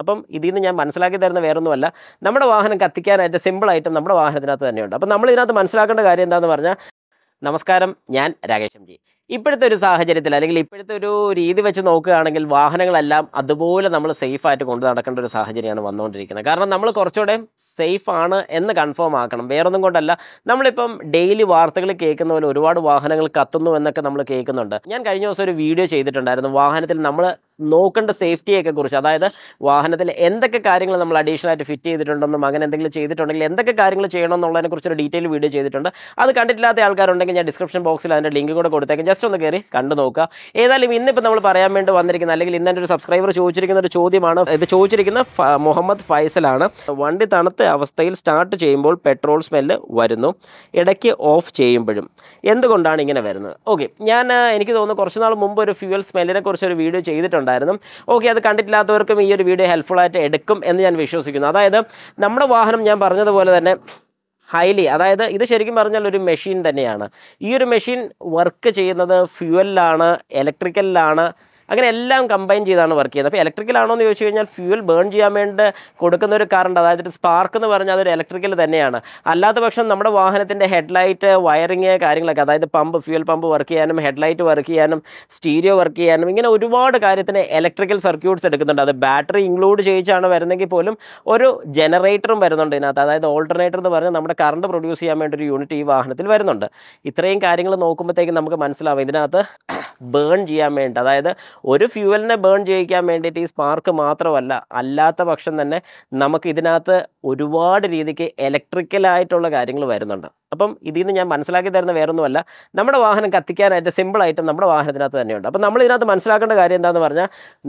അപ്പം ഇതിൽ നിന്ന് ഞാൻ മനസ്സിലാക്കി തരുന്ന വേറൊന്നുമല്ല നമ്മുടെ വാഹനം കത്തിക്കാനായിട്ട് സിമ്പിളായിട്ടും നമ്മുടെ വാഹനത്തിനകത്ത് തന്നെയുണ്ട് അപ്പം നമ്മൾ ഇതിനകത്ത് മനസ്സിലാക്കേണ്ട കാര്യം എന്താണെന്ന് പറഞ്ഞാൽ നമസ്കാരം ഞാൻ രാകേഷ് എം ജി ഇപ്പോഴത്തെ ഒരു സാഹചര്യത്തിൽ അല്ലെങ്കിൽ ഇപ്പോഴത്തെ ഒരു രീതി വെച്ച് നോക്കുകയാണെങ്കിൽ വാഹനങ്ങളെല്ലാം അതുപോലെ നമ്മൾ സേഫായിട്ട് കൊണ്ടു നടക്കേണ്ട ഒരു സാഹചര്യമാണ് വന്നുകൊണ്ടിരിക്കുന്നത് കാരണം നമ്മൾ കുറച്ചുകൂടെ സേഫ് ആണ് എന്ന് കൺഫേം ആക്കണം വേറൊന്നും കൊണ്ടല്ല നമ്മളിപ്പം ഡെയിലി വാർത്തകൾ കേൾക്കുന്ന പോലെ ഒരുപാട് വാഹനങ്ങൾ കത്തുന്നു എന്നൊക്കെ നമ്മൾ കേൾക്കുന്നുണ്ട് ഞാൻ കഴിഞ്ഞ ദിവസം ഒരു വീഡിയോ ചെയ്തിട്ടുണ്ടായിരുന്നു വാഹനത്തിൽ നമ്മൾ നോക്കേണ്ട സേഫ്റ്റിയൊക്കെ കുറിച്ച് അതായത് വാഹനത്തിൽ എന്തൊക്കെ കാര്യങ്ങൾ നമ്മൾ അഡീഷണൽ ആയിട്ട് ഫിറ്റ് ചെയ്തിട്ടുണ്ടെന്നും അങ്ങനെ എന്തെങ്കിലും ചെയ്തിട്ടുണ്ടെങ്കിൽ എന്തൊക്കെ കാര്യങ്ങൾ ചെയ്യണമെന്നുള്ളതിനെ കുറിച്ചൊരു ഡീറ്റെയിൽ വീഡിയോ ചെയ്തിട്ടുണ്ട് അത് കണ്ടിട്ടില്ലാത്ത ആൾക്കാരുണ്ടെങ്കിൽ ഞാൻ ഡിസ്ക്രിപ്ഷൻ ബോക്സിൽ അതിൻ്റെ ലിങ്ക് കൂടെ കൊടുത്തേക്കാം ജസ്റ്റ് ഒന്ന് കയറി കണ്ടു നോക്കുക ഏതായാലും ഇന്നിപ്പോൾ നമ്മൾ പറയാൻ വേണ്ടി വന്നിരിക്കുന്ന അല്ലെങ്കിൽ ഇന്ന് ഒരു സബ്സ്ക്രൈബർ ചോദിച്ചിരിക്കുന്ന ഒരു ചോദ്യമാണ് ഇത് ചോദിച്ചിരിക്കുന്ന മുഹമ്മദ് ഫൈസലാണ് വണ്ടി തണുത്ത അവസ്ഥയിൽ സ്റ്റാർട്ട് ചെയ്യുമ്പോൾ പെട്രോൾ സ്മെല്ല് വരുന്നു ഇടയ്ക്ക് ഓഫ് ചെയ്യുമ്പോഴും എന്തുകൊണ്ടാണ് ഇങ്ങനെ വരുന്നത് ഓക്കെ ഞാൻ എനിക്ക് തോന്നുന്നു കുറച്ച് നാൾ മുമ്പ് ഒരു ഫ്യൂവൽ സ്മെല്ലിനെ കുറിച്ചൊരു വീഡിയോ ചെയ്തിട്ടുണ്ട് ഉണ്ടായിരുന്നു ഓക്കെ അത് കണ്ടിട്ടില്ലാത്തവർക്കും ഈ ഒരു വീഡിയോ ഹെൽപ്ഫുള്ളായിട്ട് എടുക്കും എന്ന് ഞാൻ വിശ്വസിക്കുന്നു അതായത് നമ്മുടെ വാഹനം ഞാൻ പറഞ്ഞതുപോലെ തന്നെ ഹൈലി അതായത് ഇത് ശരിക്കും പറഞ്ഞാൽ ഒരു മെഷീൻ തന്നെയാണ് ഈ ഒരു മെഷീൻ വർക്ക് ചെയ്യുന്നത് ഫ്യൂവലിലാണ് ഇലക്ട്രിക്കലിലാണ് അങ്ങനെ എല്ലാം കമ്പൈൻ ചെയ്താണ് വർക്ക് ചെയ്യുന്നത് അപ്പോൾ ഇലക്ട്രിക്കലാണോ എന്ന് ചോദിച്ചു കഴിഞ്ഞാൽ ഫ്യൂൽ ബേൺ ചെയ്യാൻ വേണ്ടി കൊടുക്കുന്ന ഒരു കറണ്ട് അതായത് സ്പാർക്ക് എന്ന് പറഞ്ഞാൽ അതൊരു ഇലക്ട്രിക്കൽ തന്നെയാണ് അല്ലാത്ത പക്ഷം നമ്മുടെ വാഹനത്തിൻ്റെ ഹെഡ്ലൈറ്റ് വയറിങ് കാര്യങ്ങളൊക്കെ അതായത് പമ്പ് ഫ്യൂൽ പമ്പ് വർക്ക് ചെയ്യാനും ഹെഡ്ലൈറ്റ് വർക്ക് ചെയ്യാനും സ്റ്റീരിയോ വർക്ക് ചെയ്യാനും ഇങ്ങനെ ഒരുപാട് കാര്യത്തിന് ഇലക്ട്രിക്കൽ സർക്യൂട്ട്സ് എടുക്കുന്നുണ്ട് അത് ബാറ്ററി ഇൻക്ലൂഡ് ചെയ്യിച്ചാണ് വരുന്നെങ്കിൽ പോലും ഒരു ജനറേറ്ററും വരുന്നുണ്ട് ഇതിനകത്ത് അതായത് ഓൾട്ടർനേറ്റർ എന്ന് പറഞ്ഞാൽ നമ്മുടെ കറണ്ട് പ്രൊഡ്യൂസ് ചെയ്യാൻ വേണ്ടി ഒരു യൂണിറ്റ് ഈ വാഹനത്തിൽ വരുന്നുണ്ട് ഇത്രയും കാര്യങ്ങൾ നോക്കുമ്പോഴത്തേക്കും നമുക്ക് മനസ്സിലാവും ഇതിനകത്ത് ബേൺ ചെയ്യാൻ വേണ്ടി അതായത് ഒരു ഫ്യൂവലിനെ ബേൺ ചെയ്യിക്കാൻ വേണ്ടിയിട്ട് ഈ സ്പാർക്ക് മാത്രമല്ല അല്ലാത്ത പക്ഷം തന്നെ നമുക്ക് ഇതിനകത്ത് ഒരുപാട് രീതിക്ക് ഇലക്ട്രിക്കലായിട്ടുള്ള കാര്യങ്ങൾ വരുന്നുണ്ട് അപ്പം ഇതിൽ നിന്ന് ഞാൻ മനസ്സിലാക്കി തരുന്ന വേറൊന്നുമല്ല നമ്മുടെ വാഹനം കത്തിക്കാനായിട്ട് സിമ്പിളായിട്ട് നമ്മുടെ വാഹനത്തിനകത്ത് തന്നെയുണ്ട് അപ്പം നമ്മൾ ഇതിനകത്ത് മനസ്സിലാക്കേണ്ട കാര്യം എന്താണെന്ന് പറഞ്ഞാൽ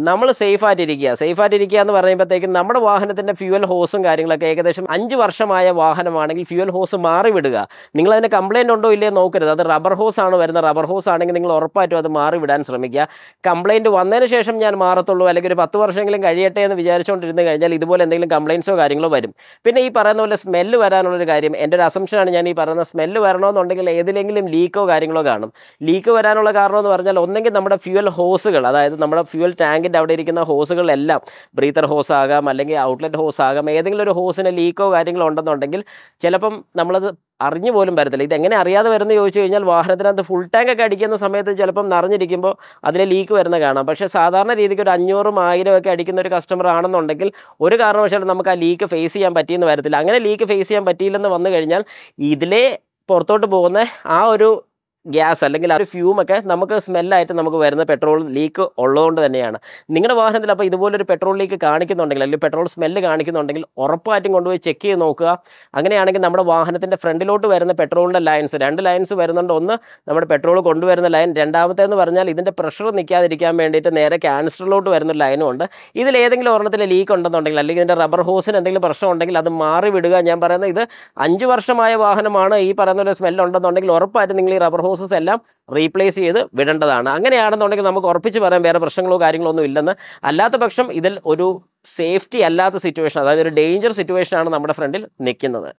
നമ്മൾ സേഫായിട്ടിരിക്കുക സേഫായിട്ടിരിക്കുക എന്ന് പറയുമ്പോഴത്തേക്കും നമ്മുടെ വാഹനത്തിൻ്റെ ഫ്യൂവൽ ഹോസും കാര്യങ്ങളൊക്കെ ഏകദേശം അഞ്ച് വർഷമായ വാഹനമാണെങ്കിൽ ഫ്യൂവൽ ഹോസ് മാറി വിടുക നിങ്ങൾ അതിന് കംപ്ലയിൻ്റ് ഉണ്ടോ ഇല്ലയോ നോക്കരുത് അത് റബ്ബർ ഹോസ് ആണ് വരുന്ന റബ്ബർ ഹോസ് ആണെങ്കിൽ നിങ്ങൾ ഉറപ്പായിട്ടും അത് മാറി വിടാൻ ശ്രമിക്കുക കംപ്ലയിൻറ്റ് വന്നതിന് ശേഷം ഞാൻ മാറത്തുള്ളൂ അല്ലെങ്കിൽ ഒരു പത്ത് വർഷമെങ്കിലും കഴിയട്ടെ എന്ന് വിചാരിച്ചുകൊണ്ടിരുന്ന് കഴിഞ്ഞാൽ ഇതുപോലെ എന്തെങ്കിലും കംപ്ലയിൻസോ കാര്യങ്ങളോ വരും പിന്നെ ഈ പറയുന്ന പോലെ സ്മെല്ല് വരാനുള്ളൊരു കാര്യം എൻ്റെ ഒരു അസംഷനാണ് ഞാൻ ഈ പറഞ്ഞത് വന്ന സ്മെല്ല് വരണമെന്നുണ്ടെങ്കിൽ ഏതിലെങ്കിലും ലീക്കോ കാര്യങ്ങളോ കാണും ലീക്ക് വരാനുള്ള കാരണം എന്ന് പറഞ്ഞാൽ ഒന്നെങ്കിൽ നമ്മുടെ ഫ്യൂവൽ ഹോസുകൾ അതായത് നമ്മുടെ ഫ്യൂവൽ ടാങ്കിൻ്റെ അവിടെ ഇരിക്കുന്ന ഹോസുകളെല്ലാം ബ്രീത്തർ ഹോസ് ആകാം അല്ലെങ്കിൽ ഔട്ട്ലെറ്റ് ഹോസ് ആകാം ഏതെങ്കിലും ഒരു ഹോസിന് ലീക്കോ കാര്യങ്ങളോ ഉണ്ടെന്നുണ്ടെങ്കിൽ ചിലപ്പം നമ്മളത് അറിഞ്ഞു പോലും വരത്തില്ല ഇതെങ്ങനെ അറിയാതെ വരുന്ന ചോദിച്ചു കഴിഞ്ഞാൽ വാഹനത്തിനകത്ത് ഫുൾ ടാങ്ക് ഒക്കെ അടിക്കുന്ന സമയത്ത് ചിലപ്പം നിറഞ്ഞിരിക്കുമ്പോൾ അതിൽ ലീക്ക് വരുന്ന കാണാം പക്ഷേ സാധാരണ രീതിക്ക് ഒരു അഞ്ഞൂറും ആയിരം ഒക്കെ അടിക്കുന്ന ഒരു കസ്റ്റമർ ആണെന്നുണ്ടെങ്കിൽ ഒരു കാരണവശാലും നമുക്ക് ആ ലീക്ക് ഫേസ് ചെയ്യാൻ പറ്റിയെന്ന് വരത്തില്ല അങ്ങനെ ലീക്ക് ഫേസ് ചെയ്യാൻ പറ്റിയില്ലെന്ന് വന്നു കഴിഞ്ഞാൽ ഇതിലെ പുറത്തോട്ട് പോകുന്ന ആ ഒരു ഗ്യാസ് അല്ലെങ്കിൽ ആ ഒരു ഫ്യൂമൊക്കെ നമുക്ക് സ്മെല്ലായിട്ട് നമുക്ക് വരുന്ന പെട്രോൾ ലീക്ക് ഉള്ളതുകൊണ്ട് തന്നെയാണ് നിങ്ങളുടെ വാഹനത്തിൽ അപ്പോൾ ഇതുപോലൊരു പെട്രോൾ ലീക്ക് കാണിക്കുന്നുണ്ടെങ്കിൽ അല്ലെങ്കിൽ പെട്രോൾ സ്മെല്ല് കാണിക്കുന്നുണ്ടെങ്കിൽ ഉറപ്പായിട്ടും കൊണ്ടുപോയി ചെക്ക് ചെയ്ത് നോക്കുക അങ്ങനെയാണെങ്കിൽ നമ്മുടെ വാഹനത്തിൻ്റെ ഫ്രണ്ടിലോട്ട് വരുന്ന പെട്രോളിൻ്റെ ലൈൻസ് രണ്ട് ലൈൻസ് വരുന്നുണ്ട് ഒന്ന് നമ്മുടെ പെട്രോൾ കൊണ്ടുവരുന്ന ലൈൻ രണ്ടാമത്തേന്ന് പറഞ്ഞാൽ ഇതിൻ്റെ പ്രഷർ നിൽക്കാതിരിക്കാൻ വേണ്ടിയിട്ട് നേരെ ക്യാൻസറിലോട്ട് വരുന്ന ലൈനും ഉണ്ട് ഇതിലേതെങ്കിലും ഒരെണ്ണത്തിൽ ലീക്ക് ഉണ്ടെന്നുണ്ടെങ്കിൽ അല്ലെങ്കിൽ ഇതിൻ്റെ റബ്ബർ ഹോസിന് എന്തെങ്കിലും പ്രശ്നം ഉണ്ടെങ്കിൽ അത് മാറി വിടുക ഞാൻ പറയുന്നത് ഇത് അഞ്ച് വർഷമായ വാഹനമാണ് ഈ പറയുന്ന ഒരു സ്മെല്ലുണ്ടെന്നുണ്ടെങ്കിൽ ഉറപ്പായിട്ടും നിങ്ങൾ ഈ റബ്ബർ ഹോസ് പ്രോസസ്സ് എല്ലാം റീപ്ലേസ് ചെയ്ത് വിടേണ്ടതാണ് അങ്ങനെയാണെന്നുണ്ടെങ്കിൽ നമുക്ക് ഉറപ്പിച്ച് പറയാം വേറെ പ്രശ്നങ്ങളോ കാര്യങ്ങളോ ഒന്നും ഇല്ലെന്ന് അല്ലാത്ത പക്ഷം ഇതിൽ ഒരു സേഫ്റ്റി അല്ലാത്ത സിറ്റുവേഷൻ അതായത് ഒരു ഡേഞ്ചർ സിറ്റുവേഷനാണ് നമ്മുടെ ഫ്രണ്ടിൽ നിൽക്കുന്നത്